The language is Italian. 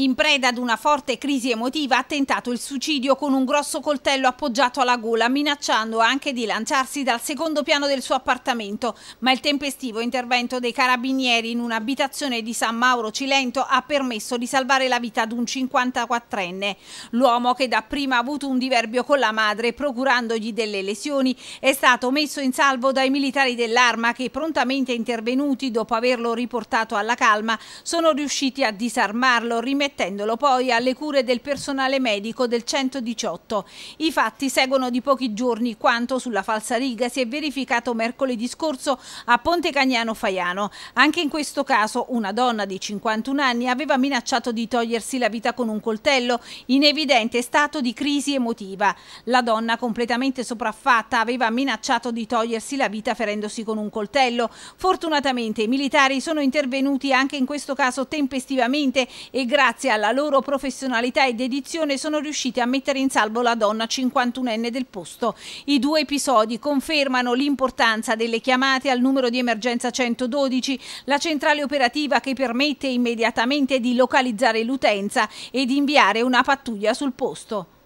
In preda ad una forte crisi emotiva ha tentato il suicidio con un grosso coltello appoggiato alla gola, minacciando anche di lanciarsi dal secondo piano del suo appartamento, ma il tempestivo intervento dei carabinieri in un'abitazione di San Mauro Cilento ha permesso di salvare la vita ad un 54enne. L'uomo che dapprima ha avuto un diverbio con la madre, procurandogli delle lesioni, è stato messo in salvo dai militari dell'arma che prontamente intervenuti dopo averlo riportato alla calma sono riusciti a disarmarlo, rimettendo mettendolo poi alle cure del personale medico del 118. I fatti seguono di pochi giorni quanto sulla falsa riga si è verificato mercoledì scorso a Ponte Cagnano Faiano. Anche in questo caso una donna di 51 anni aveva minacciato di togliersi la vita con un coltello in evidente stato di crisi emotiva. La donna completamente sopraffatta aveva minacciato di togliersi la vita ferendosi con un coltello. Fortunatamente i militari sono intervenuti anche in questo caso tempestivamente e grazie grazie alla loro professionalità e dedizione sono riusciti a mettere in salvo la donna 51enne del posto. I due episodi confermano l'importanza delle chiamate al numero di emergenza 112, la centrale operativa che permette immediatamente di localizzare l'utenza e di inviare una pattuglia sul posto.